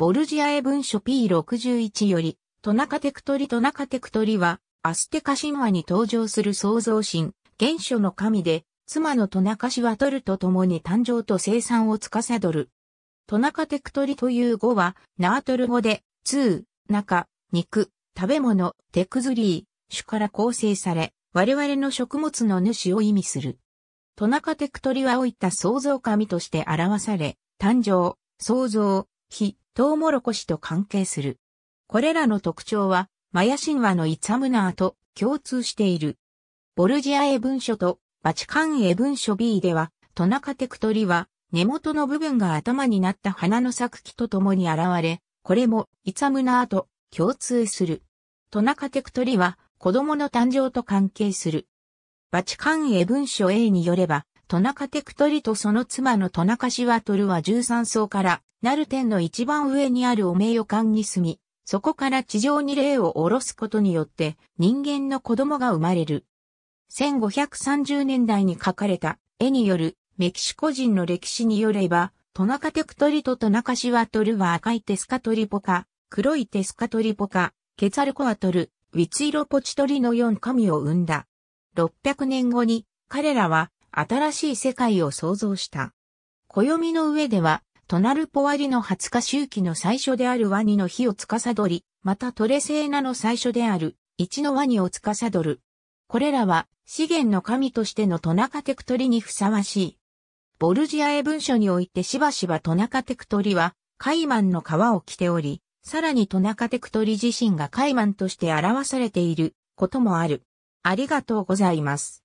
ボルジアエ文書 P61 より、トナカテクトリトナカテクトリは、アステカ神話に登場する創造神、原初の神で、妻のトナカシワトルと共に誕生と生産を司る。トナカテクトリという語は、ナートル語で、通、中、肉、食べ物、テクズリー、種から構成され、我々の食物の主を意味する。トナカテクトリは老いた創造神として表され、誕生、創造、非、トウモロコシと関係する。これらの特徴は、マヤ神話のイツァムナーと共通している。ボルジア英文書とバチカン英文書 B では、トナカテクトリは根元の部分が頭になった花の咲く木と共に現れ、これもイツァムナーと共通する。トナカテクトリは子供の誕生と関係する。バチカン英文書 A によれば、トナカテクトリとその妻のトナカシワトルは13層からナルテンの一番上にあるお名誉館に住み、そこから地上に霊を下ろすことによって人間の子供が生まれる。1530年代に描かれた絵によるメキシコ人の歴史によれば、トナカテクトリトとナカシワトルは赤いテスカトリポカ、黒いテスカトリポカ、ケツァルコアトル、ウィツイロポチトリの4神を生んだ。600年後に彼らは新しい世界を創造した。暦の上ではとなるポワリの20日周期の最初であるワニの日を司り、またトレセーナの最初である、一のワニを司る。これらは、資源の神としてのトナカテクトリにふさわしい。ボルジアへ文書においてしばしばトナカテクトリは、カイマンの皮を着ており、さらにトナカテクトリ自身がカイマンとして表されていることもある。ありがとうございます。